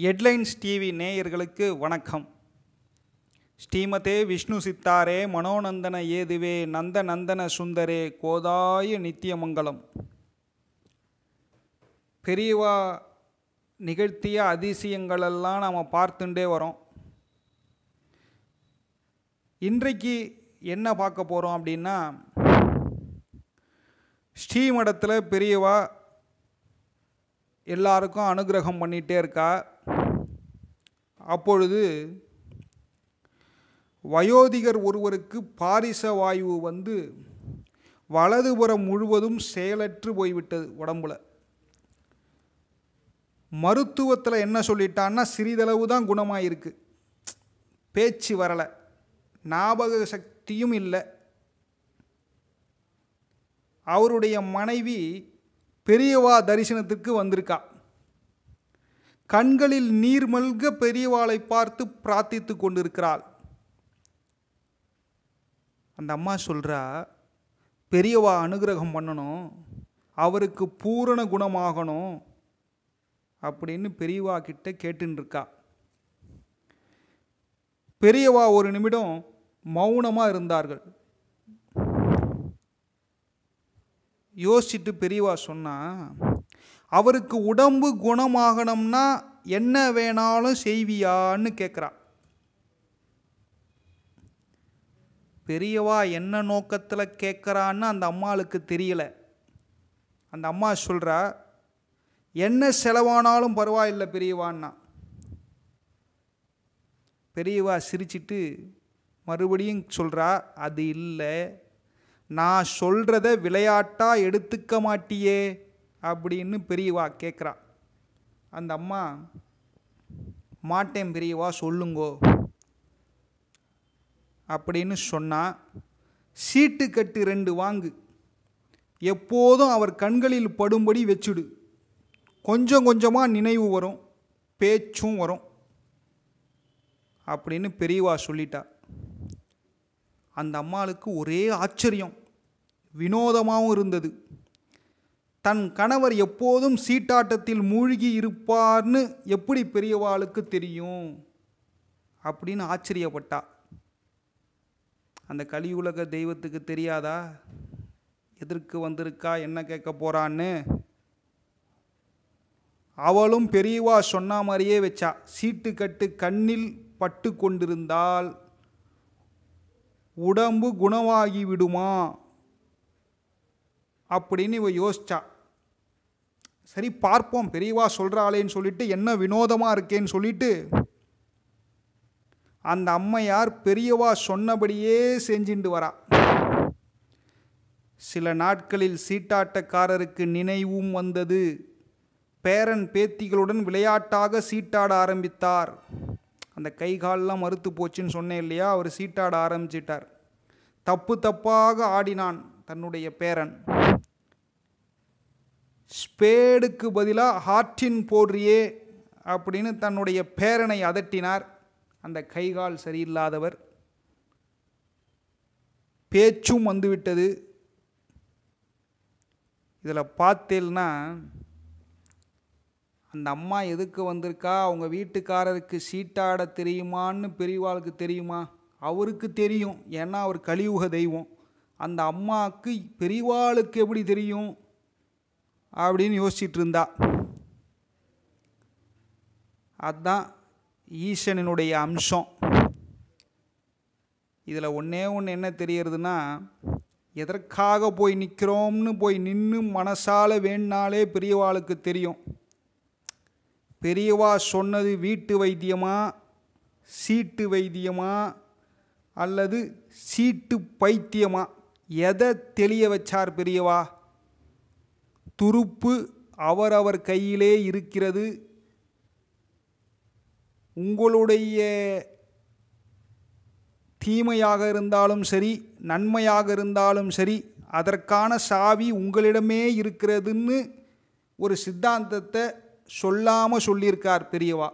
headlines TV நேயர்களுக்கு வணக்கம் ஸ்ரீமதே விஷ்ணு சித்தாரே மனோநந்தன ஏதுவே நந்த நந்தன சுந்தரே கோதாய நித்தியமங்கலம் பெரியவா நிகழ்த்திய அதிசயங்களெல்லாம் நாம் பார்த்துட்டே வரோம் இன்றைக்கு என்ன பார்க்க போகிறோம் அப்படின்னா ஸ்ரீமடத்தில் பெரியவா எல்லாருக்கும் அனுகிரகம் பண்ணிகிட்டே இருக்கா அப்பொழுது வயோதிகர் ஒருவருக்கு பாரிச வாயு வந்து வலதுபுறம் முழுவதும் செயலற்று போய்விட்டது உடம்புல மருத்துவத்தில் என்ன சொல்லிட்டான்னா சிறிதளவு தான் குணமாயிருக்கு பேச்சு வரலை ஞாபக சக்தியும் இல்லை அவருடைய மனைவி பெரியவா தரிசனத்துக்கு வந்திருக்கா கண்களில் நீர் மல்க பெரியவாளை பார்த்து பிரார்த்தித்து கொண்டிருக்கிறாள் அந்த அம்மா சொல்கிறா பெரியவா அனுகிரகம் பண்ணணும் அவருக்கு பூரண குணமாகணும் அப்படின்னு பெரியவா கிட்ட கேட்டுருக்கா பெரியவா ஒரு நிமிடம் மௌனமாக இருந்தார்கள் யோசிச்சுட்டு பெரியவா சொன்னால் அவருக்கு உடம்பு குணமாகணும்னா என்ன வேணாலும் செய்வியான்னு கேட்குறா பெரியவா என்ன நோக்கத்தில் கேட்குறான்னு அந்த அம்மாளுக்கு தெரியல அந்த அம்மா சொல்கிறா என்ன செலவானாலும் பரவாயில்லை பெரியவான்னா பெரியவா சிரிச்சிட்டு மறுபடியும் சொல்கிறா அது இல்லை நான் சொல்கிறத விளையாட்டாக எடுத்துக்க மாட்டியே அப்படின்னு பெரியவா கேட்குறா அந்த அம்மா மாட்டேன் பெரியவா சொல்லுங்கோ அப்படின்னு சொன்னால் சீட்டு கட்டு ரெண்டு வாங்கு எப்போதும் அவர் கண்களில் படும்படி வச்சுடு கொஞ்சம் கொஞ்சமாக நினைவு வரும் பேச்சும் வரும் அப்படின்னு பெரியவா சொல்லிட்டா அந்த அம்மாளுக்கு ஒரே ஆச்சரியம் வினோதமாகவும் இருந்தது தன் கணவர் எப்போதும் சீட்டாட்டத்தில் மூழ்கி இருப்பார்னு எப்படி பெரியவாளுக்கு தெரியும் அப்படின்னு ஆச்சரியப்பட்டா அந்த கலியுலக தெய்வத்துக்கு தெரியாதா எதற்கு வந்திருக்கா என்ன கேட்க போகிறான்னு அவளும் பெரியவா சொன்ன மாதிரியே வச்சா சீட்டு கட்டு கண்ணில் பட்டு கொண்டிருந்தால் உடம்பு குணமாகி விடுமா அப்படின்னு இவ யோசிச்சா சரி பார்ப்போம் பெரியவா சொல்கிறாளேன்னு சொல்லிட்டு என்ன வினோதமாக இருக்கேன்னு சொல்லிட்டு அந்த அம்மையார் பெரியவா சொன்னபடியே செஞ்சுண்டு வரா சில நாட்களில் சீட்டாட்டக்காரருக்கு நினைவும் வந்தது பேரன் பேத்திகளுடன் விளையாட்டாக சீட்டாட ஆரம்பித்தார் அந்த கை கால்லாம் மறுத்து போச்சுன்னு சொன்னேன் இல்லையா அவர் சீட்டாட ஆரம்பிச்சிட்டார் தப்பு தப்பாக ஆடினான் தன்னுடைய பேரன் ஸ்பேடுக்கு பதிலாக ஹார்டின் போடுறியே அப்படின்னு தன்னுடைய பேரனை அதட்டினார் அந்த கைகால் சரியில்லாதவர் பேச்சும் வந்துவிட்டது இதில் பார்த்தேன்னா அந்த அம்மா எதுக்கு வந்திருக்கா அவங்க வீட்டுக்காரருக்கு சீட்டாட தெரியுமான்னு பெரியவாளுக்கு தெரியுமா அவருக்கு தெரியும் ஏன்னா அவர் கலியுக தெய்வம் அந்த அம்மாவுக்கு பெரியவாளுக்கு எப்படி தெரியும் அப்படின்னு யோசிச்சுட்டு இருந்தா அதுதான் ஈசனினுடைய அம்சம் இதில் ஒன்றே ஒன்று என்ன தெரியறதுன்னா எதற்காக போய் நிற்கிறோம்னு போய் நின்று மனசால் வேணுனாலே பெரியவாளுக்கு தெரியும் பெரியவா சொன்னது வீட்டு வைத்தியமா சீட்டு வைத்தியமா அல்லது சீட்டு பைத்தியமா எதை தெளிய வச்சார் பெரியவா துருப்பு அவரவர் கையிலே இருக்கிறது உங்களுடைய தீமையாக இருந்தாலும் சரி நன்மையாக இருந்தாலும் சரி அதற்கான சாவி உங்களிடமே இருக்கிறதுன்னு ஒரு சித்தாந்தத்தை சொல்லாமல் சொல்லியிருக்கார் பெரியவா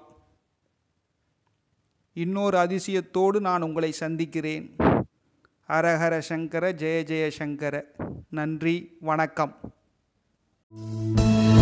இன்னொரு அதிசயத்தோடு நான் உங்களை சந்திக்கிறேன் ஹரஹர சங்கர ஜெய ஜெயசங்கர நன்றி வணக்கம் うん。